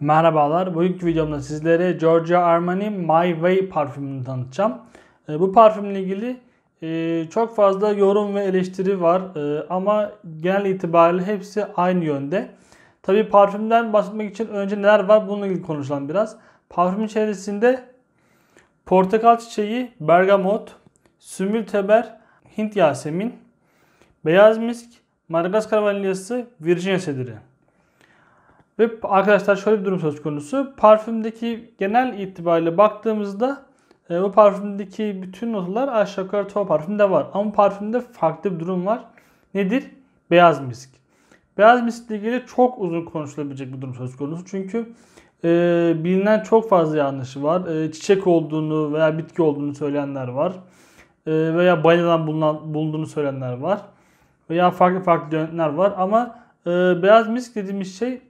Merhabalar. Bugünkü videomda sizlere Giorgio Armani My Way parfümünü tanıtacağım. E, bu parfümle ilgili e, çok fazla yorum ve eleştiri var e, ama genel itibariyle hepsi aynı yönde. Tabii parfümden bahsetmek için önce neler var bununla ilgili konuşalım biraz. Parfüm içerisinde portakal çiçeği, bergamot, sümül teber, Hint yasemin, Beyaz misk, Madagaskar vanilyası, Virginia sediri. Ve arkadaşlar şöyle bir durum söz konusu. Parfümdeki genel itibariyle baktığımızda e, bu parfümdeki bütün notalar aşağı yukarı çoğu parfümde var. Ama parfümde farklı bir durum var. Nedir? Beyaz misk. Beyaz misk ile ilgili çok uzun konuşulabilecek bir durum söz konusu. Çünkü e, bilinen çok fazla yanlışı var. E, çiçek olduğunu veya bitki olduğunu söyleyenler var. E, veya balinadan bulunan, bulunduğunu söyleyenler var veya farklı farklı yönler var ama e, beyaz misk dediğimiz şey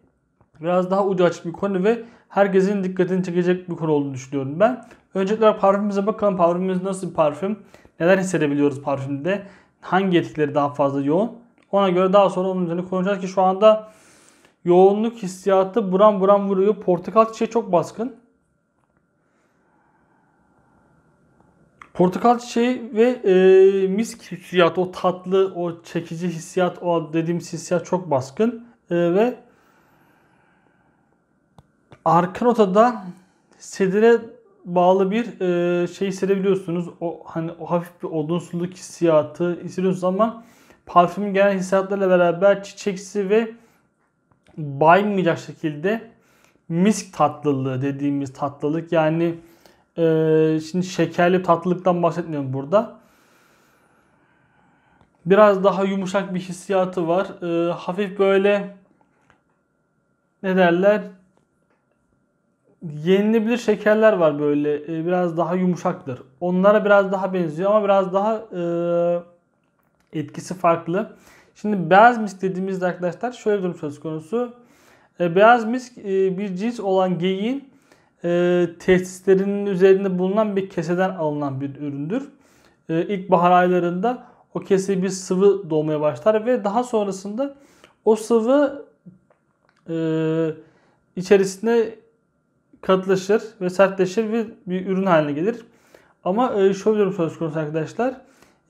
biraz daha ucu açık bir konu ve herkesin dikkatini çekecek bir konu olduğunu düşünüyorum ben. Öncelikle olarak parfümümüze bakalım. Parfümümüz nasıl bir parfüm? Neler hissedebiliyoruz parfümde? Hangi etikleri daha fazla yoğun? Ona göre daha sonra onun üzerine konuşacağız ki şu anda yoğunluk hissiyatı buram buram vuruyor. Portakal çiçeği çok baskın. Portakal çiçeği ve e, misk hissiyat, o tatlı, o çekici hissiyat, o dediğimiz hissiyat çok baskın. E, ve arka notada sedire bağlı bir e, şey hissedebiliyorsunuz. O hani o hafif bir odunsuluk hissiyatı hissediyorsunuz ama parfümün genel hissiyatlarıyla beraber çiçeksi ve baymayacak şekilde misk tatlılığı dediğimiz tatlılık yani ee, şimdi şekerli tatlılıktan bahsetmiyorum burada. Biraz daha yumuşak bir hissiyatı var. Ee, hafif böyle ne derler? Yenilebilir şekerler var böyle. Ee, biraz daha yumuşaktır. Onlara biraz daha benziyor ama biraz daha e, etkisi farklı. Şimdi beyaz misk dediğimizde arkadaşlar şöyle bir durum söz konusu. Ee, beyaz misk e, bir cins olan geyiğin e, ee, tesislerinin üzerinde bulunan bir keseden alınan bir üründür. E, ee, ilkbahar aylarında o keseye bir sıvı dolmaya başlar ve daha sonrasında o sıvı e, içerisine katılaşır ve sertleşir ve bir ürün haline gelir. Ama e, şöyle bir söz konusu arkadaşlar.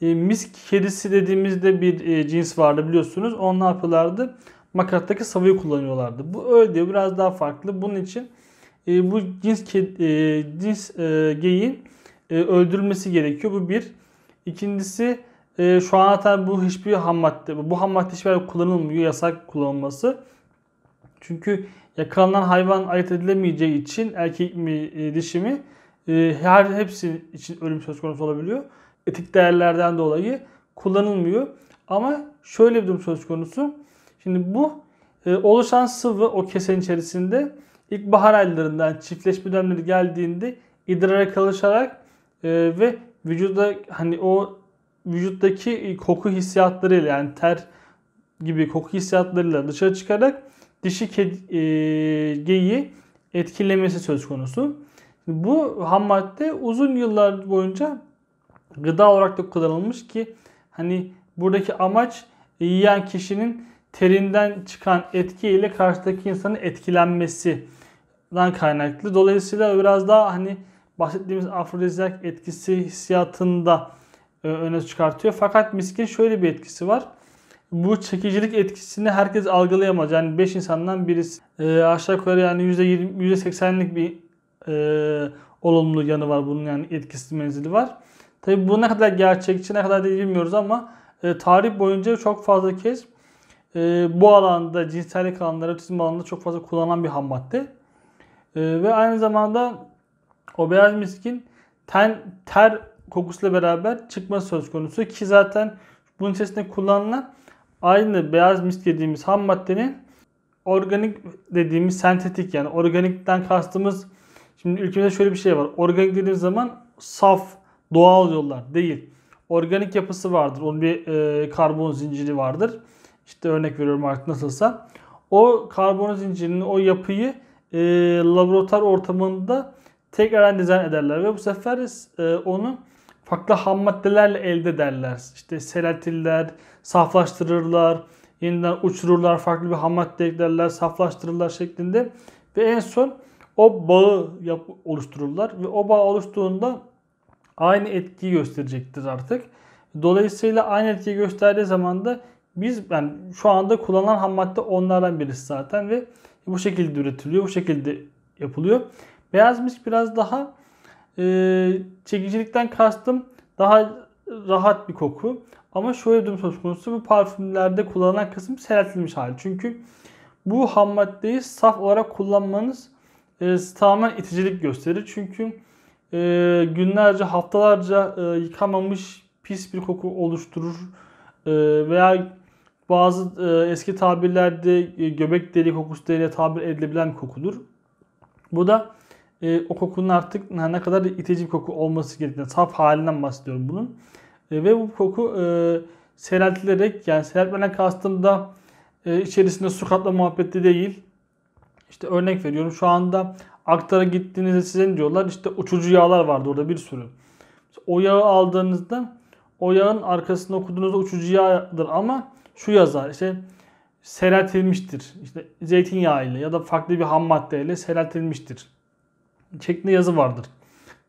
E, misk kedisi dediğimizde bir e, cins vardı biliyorsunuz. Onu ne yapıyorlardı? Makattaki sıvıyı kullanıyorlardı. Bu öyle diyor biraz daha farklı. Bunun için e, bu cins kedi, e, cins e, geyin e, öldürülmesi gerekiyor. Bu bir. İkincisi e, şu an zaten bu hiçbir ham madde, bu ham madde hiçbir kullanılmıyor. Yasak kullanılması. Çünkü yakalanan hayvan ayırt edilemeyeceği için erkek mi e, dişi mi e, her hepsi için ölüm söz konusu olabiliyor. Etik değerlerden dolayı kullanılmıyor. Ama şöyle bir durum söz konusu. Şimdi bu e, oluşan sıvı o kesen içerisinde İlkbahar aylarından çiftleşme dönemleri geldiğinde idrara kalışarak e, ve vücuda hani o vücuttaki e, koku hissiyatlarıyla yani ter gibi koku hissiyatlarıyla dışarı çıkarak dişi kedi, e, geyiği etkilemesi söz konusu. Bu ham madde uzun yıllar boyunca gıda olarak da kullanılmış ki hani buradaki amaç e, yiyen kişinin terinden çıkan etkiyle karşıdaki insanın etkilenmesi dan kaynaklı. Dolayısıyla biraz daha hani bahsettiğimiz afrodizyak etkisi hissiyatında e, öne çıkartıyor. Fakat miskin şöyle bir etkisi var. Bu çekicilik etkisini herkes algılayamaz. Yani 5 insandan birisi e, aşağı yukarı yani %20, %80'lik bir e, olumlu yanı var bunun yani etkisi menzili var. Tabi bu ne kadar gerçekçi ne kadar değil bilmiyoruz ama e, tarih boyunca çok fazla kez e, bu alanda cinsellik alanları, otizm alanında çok fazla kullanılan bir ham madde. Ee, ve aynı zamanda o beyaz miskin ten, ter kokusuyla beraber çıkma söz konusu ki zaten bunun içerisinde kullanılan aynı beyaz misk dediğimiz ham maddenin organik dediğimiz sentetik yani organikten kastımız şimdi ülkemizde şöyle bir şey var. Organik dediğimiz zaman saf doğal yollar değil. Organik yapısı vardır. Onun bir e, karbon zinciri vardır. İşte örnek veriyorum artık nasılsa. O karbon zincirinin o yapıyı e, laboratuvar ortamında tekrar dizayn ederler ve bu sefer e, onu farklı ham maddelerle elde ederler. İşte selatirler, saflaştırırlar, yeniden uçururlar, farklı bir ham madde eklerler, saflaştırırlar şeklinde ve en son o bağı yap oluştururlar ve o bağ oluştuğunda aynı etkiyi gösterecektir artık. Dolayısıyla aynı etkiyi gösterdiği zaman da biz yani şu anda kullanılan ham madde onlardan birisi zaten ve bu şekilde üretiliyor, bu şekilde yapılıyor. Beyaz misk biraz daha e, çekicilikten kastım daha rahat bir koku. Ama şöyle bir durum söz konusu bu parfümlerde kullanılan kısım sereltilmiş hali. Çünkü bu ham maddeyi saf olarak kullanmanız e, tamamen iticilik gösterir. Çünkü e, günlerce, haftalarca e, yıkamamış pis bir koku oluşturur e, veya bazı e, eski tabirlerde e, göbek deliği kokusu diye tabir edilebilen bir kokudur. Bu da e, o kokunun artık ne kadar itici bir koku olması gerektiğine, saf halinden bahsediyorum bunun. E, ve bu koku e, seyreltilerek, yani seyreltmeden kastım da e, içerisinde su katla muhabbeti değil. İşte örnek veriyorum şu anda aktara gittiğinizde size ne diyorlar? İşte uçucu yağlar vardı orada bir sürü. O yağı aldığınızda o yağın arkasında okuduğunuz uçucu yağdır ama şu yazar işte sereltilmiştir. İşte zeytinyağı ile ya da farklı bir ham maddeyle sereltilmiştir. Şeklinde yazı vardır.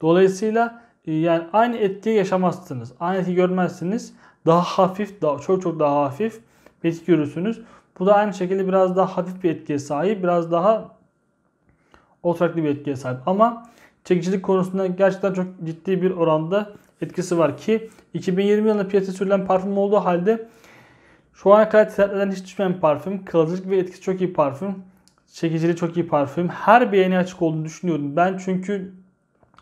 Dolayısıyla e, yani aynı etkiyi yaşamazsınız. Aynı etki görmezsiniz. Daha hafif, daha, çok çok daha hafif bir etki görürsünüz. Bu da aynı şekilde biraz daha hafif bir etkiye sahip. Biraz daha oturaklı bir etkiye sahip. Ama çekicilik konusunda gerçekten çok ciddi bir oranda etkisi var ki 2020 yılında piyasaya sürülen parfüm olduğu halde şu ana kadar ticaretlerden hiç düşmeyen parfüm. Kalıcılık ve etkisi çok iyi parfüm. Çekiciliği çok iyi parfüm. Her beğeni açık olduğunu düşünüyordum. Ben çünkü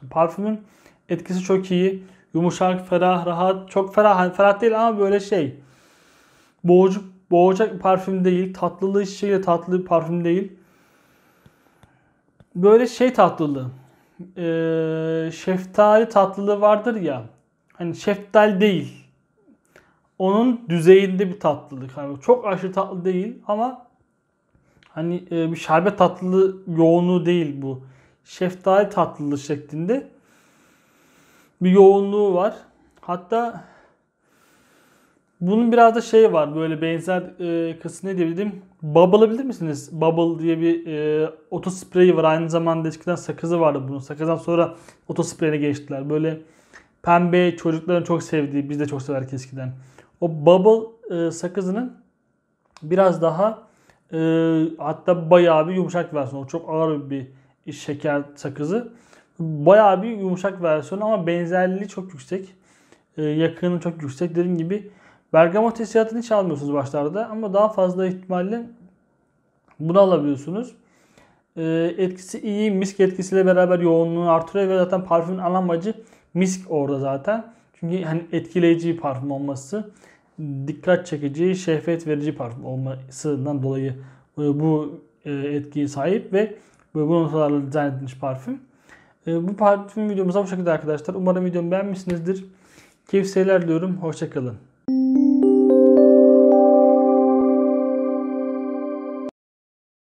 parfümün etkisi çok iyi. Yumuşak, ferah, rahat. Çok ferah. Ferah değil ama böyle şey. Boğucu, boğacak bir parfüm değil. Tatlılığı şişeyle tatlı bir parfüm değil. Böyle şey tatlılığı. Ee, şeftali tatlılığı vardır ya. Hani şeftal değil onun düzeyinde bir tatlılık. Hani çok aşırı tatlı değil ama hani e, bir şerbet tatlılığı yoğunluğu değil bu. Şeftali tatlılığı şeklinde bir yoğunluğu var. Hatta bunun biraz da şey var böyle benzer e, kısmı ne diyebilirim? Bubble bilir misiniz? Bubble diye bir e, otospreyi var. Aynı zamanda eskiden sakızı vardı bunun. Sakızdan sonra otospreyine geçtiler. Böyle pembe çocukların çok sevdiği, biz de çok severdik eskiden. O bubble e, sakızının biraz daha e, hatta bayağı bir yumuşak versiyonu. O çok ağır bir şeker sakızı. Bayağı bir yumuşak versiyonu ama benzerliği çok yüksek. E, yakını çok yüksek. Dediğim gibi bergamot hissiyatını hiç almıyorsunuz başlarda ama daha fazla ihtimalle bunu alabiliyorsunuz. E, etkisi iyi. Misk etkisiyle beraber yoğunluğunu artırıyor ve zaten parfümün ana amacı misk orada zaten. Çünkü hani etkileyici bir parfüm olması dikkat çekici, şehvet verici parfüm olmasından dolayı e, bu e, etkiye sahip ve e, bu notalarla dizayn edilmiş parfüm. Bu parfüm videomuz bu şekilde arkadaşlar. Umarım videomu beğenmişsinizdir. Keyif seyirler diyorum. Hoşçakalın.